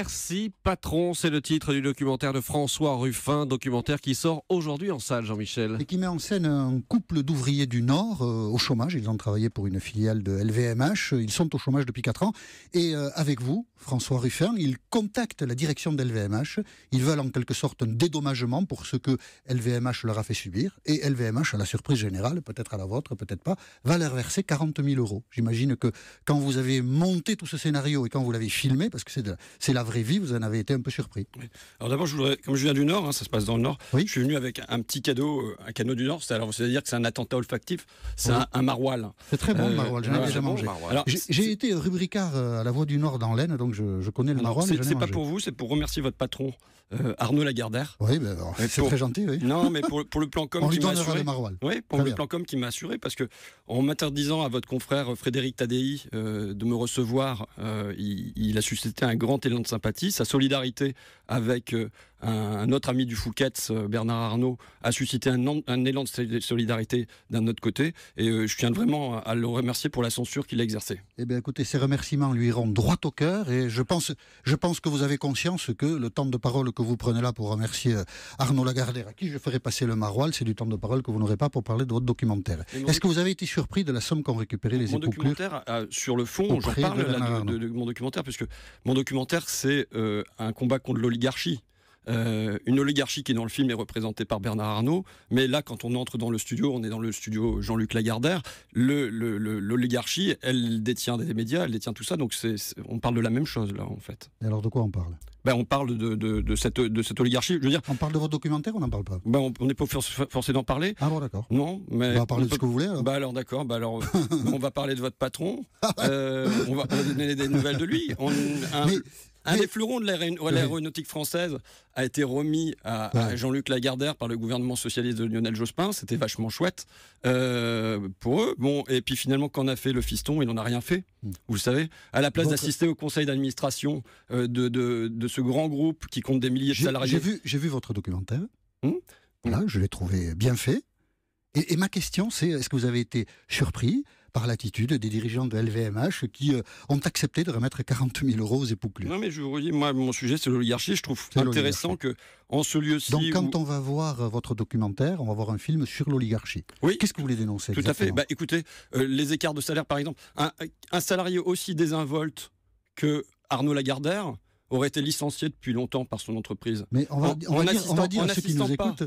Merci patron, c'est le titre du documentaire de François Ruffin, documentaire qui sort aujourd'hui en salle, Jean-Michel. Et qui met en scène un couple d'ouvriers du Nord euh, au chômage. Ils ont travaillé pour une filiale de LVMH. Ils sont au chômage depuis 4 ans. Et euh, avec vous, François Ruffin, ils contactent la direction de LVMH. Ils veulent en quelque sorte un dédommagement pour ce que LVMH leur a fait subir. Et LVMH, à la surprise générale, peut-être à la vôtre, peut-être pas, va leur verser 40 000 euros. J'imagine que quand vous avez monté tout ce scénario et quand vous l'avez filmé, parce que c'est la vraie vie, vous en avez été un peu surpris. Alors d'abord, je voudrais, comme je viens du Nord, hein, ça se passe dans le Nord, oui. je suis venu avec un petit cadeau, euh, un canot du Nord, c'est-à-dire que c'est un attentat olfactif, c'est un, un, C'est très bon le j'en ai euh, déjà mangé. J'ai été rubricard euh, à la Voix du Nord dans l'Aisne, donc je, connais le maroilles. C'est pas pour vous, c'est pour remercier votre patron, Arnaud Lagardère. Oui, ben, c'est très gentil. Oui. Non, mais pour, le plan com qui m'a assuré. Oui, pour le plan com qui m'a assuré, parce que en m'interdisant à votre confrère Frédéric Tadei de me recevoir, il, il a suscité un grand élan de sympathie, sa solidarité avec euh, un, autre ami du Fouquet's, euh, Bernard Arnault, a suscité un, un élan de solidarité d'un autre côté. Et euh, je tiens vraiment à le remercier pour la censure qu'il a exercée. Eh bien, écoutez, ces remerciements lui iront droit au cœur. Et je pense, je pense que vous avez conscience que le temps de parole que vous prenez là pour remercier Arnaud Lagardère, à qui je ferai passer le maroil, c'est du temps de parole que vous n'aurez pas pour parler de votre documentaire. Est-ce que vous avez été surpris de la somme qu'ont récupéré les époux Mon documentaire, sur le fond, je parle de, mon documentaire, puisque mon documentaire, c'est un combat contre l'oligarchie oligarchie. Euh, une oligarchie qui dans le film est représentée par Bernard Arnault, mais là quand on entre dans le studio, on est dans le studio Jean-Luc Lagardère, l'oligarchie, elle détient des médias, elle détient tout ça, donc on parle de la même chose là en fait. Et alors de quoi on parle ben, on parle de, cette, oligarchie. Je veux on parle de votre documentaire, on n'en parle pas. Ben, on, n'est pas forcé d'en parler. Ah bon, d'accord. Non, mais on va parler de ce que vous voulez. Ben, d'accord. Ben, alors, on va parler de votre patron. Ah euh, on va donner des nouvelles de lui. Un des fleurons de l'aéronautique française a été remis à, Jean-Luc Lagardère par le gouvernement socialiste de Lionel Jospin. C'était vachement chouette euh, pour eux. Bon, et puis finalement, qu'en a fait le fiston Il n'en a rien fait, hmm. vous le savez. À la place d'assister au conseil d'administration euh, de, ce grand groupe qui compte des milliers de salariés. J'ai vu, votre documentaire. Hmm. Là, je l'ai trouvé bien fait. Et, et ma question, c'est est-ce que vous avez été surpris par l'attitude des dirigeants de LVMH qui euh, ont accepté de remettre 40 000 euros aux époux Non, mais je vous moi, mon sujet, c'est l'oligarchie. Je trouve intéressant que, en ce lieu-ci. Donc, quand on va voir euh, votre documentaire, on va voir un film sur l'oligarchie. Oui. Qu'est-ce que vous voulez dénoncer Tout à fait. Bah, écoutez, euh, les écarts de salaire, par exemple. un salarié aussi désinvolte que Arnaud Lagardère, aurait été licencié depuis longtemps par son entreprise. Mais on va, dire, on va à ceux qui nous écoutent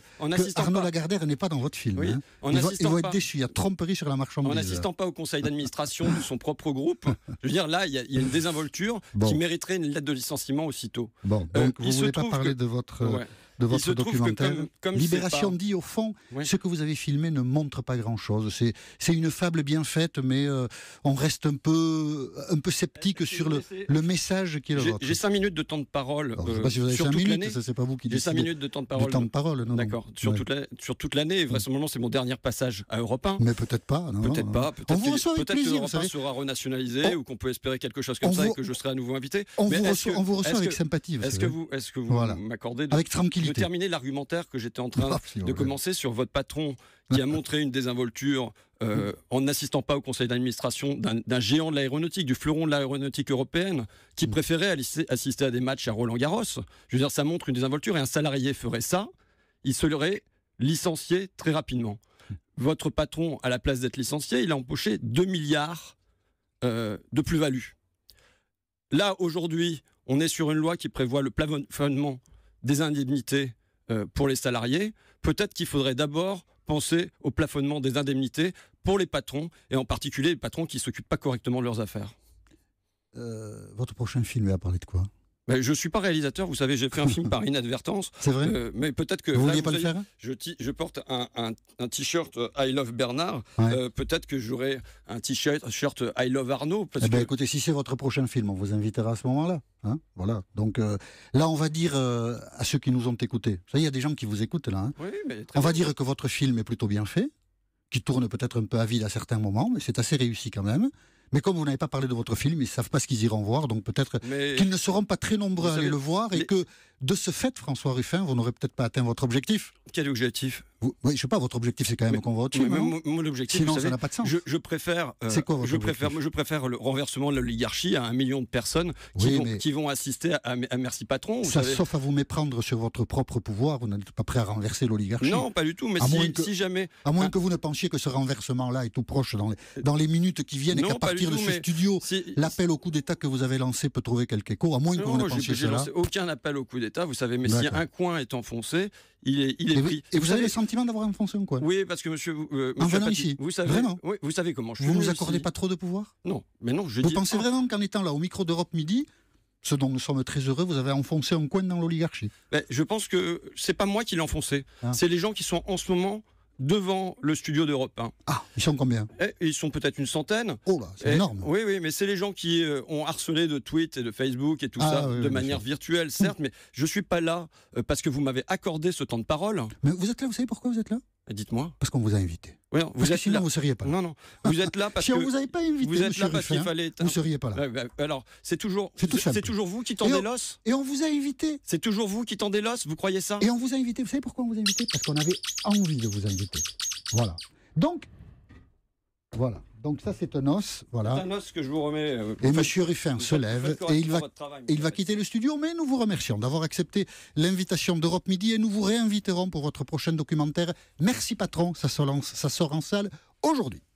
Arnaud Lagardère n'est pas dans votre film. Hein. en ils, vont, être déchus, il y a tromperie sur la marchandise. En n'assistant pas au conseil d'administration de son propre groupe, je veux dire, là, il y, a, une désinvolture qui mériterait une lettre de licenciement aussitôt. Bon, euh, donc vous ne voulez pas parler de votre de votre documentaire. Libération dit, au fond, ce que vous avez filmé ne montre pas grand-chose. C'est une fable bien faite, mais euh, on reste un peu, un peu sceptique sur le, le, message qui est le vôtre. J'ai 5 minutes de temps de parole. sais euh, pas si vous avez sur toute minutes, ça c'est pas vous qui J'ai 5 minutes de temps de parole. De temps de parole, D'accord. Sur, toute sur toute l'année, vraisemblablement, c'est mon dernier passage à Europe 1. Mais peut-être pas. Peut-être pas. Peut-être que, peut 1 sera renationalisé ou qu'on peut espérer quelque chose comme ça et que je serai à nouveau invité. On vous reçoit avec sympathie. Est-ce que vous m'accordez Avec tranquillité de terminer l'argumentaire que j'étais en train de commencer sur votre patron qui a montré une désinvolture euh, en n'assistant pas au conseil d'administration d'un géant de l'aéronautique, du fleuron de l'aéronautique européenne, qui mm. préférait assister à des matchs à Roland Garros. Je veux dire, ça montre une désinvolture et un salarié ferait ça, il se l'aurait licencié très rapidement. Mm. Votre patron, à la place d'être licencié, il a empoché 2 milliards euh, de plus-value. Là, aujourd'hui, on est sur une loi qui prévoit le plafonnement des indemnités euh, pour les salariés, peut-être qu'il faudrait d'abord penser au plafonnement des indemnités pour les patrons, et en particulier les patrons qui ne s'occupent pas correctement de leurs affaires. Euh, votre prochain film va parler de quoi je ne suis pas réalisateur, vous savez, j'ai fait un film par inadvertance. C'est vrai. Euh, mais peut-être que. Vous vouliez pas le faire je, je, porte un, un, t-shirt euh, I Love Bernard. Euh, peut-être que j'aurai un t-shirt I Love Arnaud. Eh ben, écoutez, si c'est votre prochain film, on vous invitera à ce moment-là. Hein. voilà. Donc là, on va dire à ceux qui nous ont écoutés. Vous il y a des gens qui vous écoutent là. Hein. oui, mais on va dire que votre film est plutôt bien fait, qui tourne peut-être un peu à vide à certains moments, mais c'est assez réussi quand même. Mais comme vous n'avez pas parlé de votre film, ils ne savent pas ce qu'ils iront voir, donc peut-être qu'ils ne seront pas très nombreux à aller le voir et que, de ce fait, François Ruffin, vous n'aurez peut-être pas atteint votre objectif. Quel objectif oui, je sais pas, votre objectif, c'est quand même qu'on vote. mon, Sinon, ça n'a pas de sens. Je, préfère, euh, c'est quoi je je préfère le renversement de l'oligarchie à un million de personnes qui, vont, assister à, Merci Patron. ça, Sauf à vous méprendre sur votre propre pouvoir, vous n'êtes pas prêt à renverser l'oligarchie. Non, pas du tout, mais si, jamais. À moins que vous ne pensiez que ce renversement-là est tout proche dans les, euh, minutes qui viennent et qu'à partir de ce studio, l'appel au coup d'État que vous avez lancé peut trouver quelque écho, à moins que vous ne pensiez cela. Aucun appel au coup d'État, vous savez, mais si un coin est enfoncé, il est, pris. et vous, avez le sentiment d'avoir enfoncé fonction, quoi Oui, parce que monsieur. Euh, vous, ici Vous savez, vraiment vous savez comment je Vous ne nous accordez pas trop de pouvoir Non, mais non, je Vous pensez vraiment qu'en étant là, au micro d'Europe Midi, ce dont nous sommes très heureux, vous avez enfoncé un coin dans l'oligarchie ben, Je pense que c'est pas moi qui l'ai enfoncé. Ah. C'est les gens qui sont en ce moment devant le studio d'Europe 1. Ah, ils sont combien eh, Ils sont peut-être une centaine. Oh là, c'est eh, énorme. Oui, oui, mais c'est les gens qui euh, ont harcelé de tweets et de Facebook et tout ah ça, de manière virtuelle, certes, mm. mais je ne suis pas là euh, parce que vous m'avez accordé ce temps de parole. Mais vous êtes là, vous savez pourquoi vous êtes là Dites-moi. Parce qu'on vous a invité. vous sinon, vous seriez pas là. Non, non. Vous êtes là parce si que. Si on vous avait pas invité, vous êtes là parce qu'il fallait. Vous seriez pas là. Alors, c'est toujours. C'est toujours vous qui tendez l'os. Et on vous a invité. C'est toujours vous qui tendez l'os. Vous croyez ça Et on vous a invité. Vous savez pourquoi on vous a invité Parce qu'on avait envie de vous inviter. Voilà. Donc, voilà. Donc ça, c'est un os. Voilà. un que je vous remets. Euh, et Monsieur Ruffin se lève et il va, il va quitter le studio, mais nous vous remercions d'avoir accepté l'invitation d'Europe Midi et nous vous réinviterons pour votre prochain documentaire. Merci patron, ça sort ça sort en salle aujourd'hui.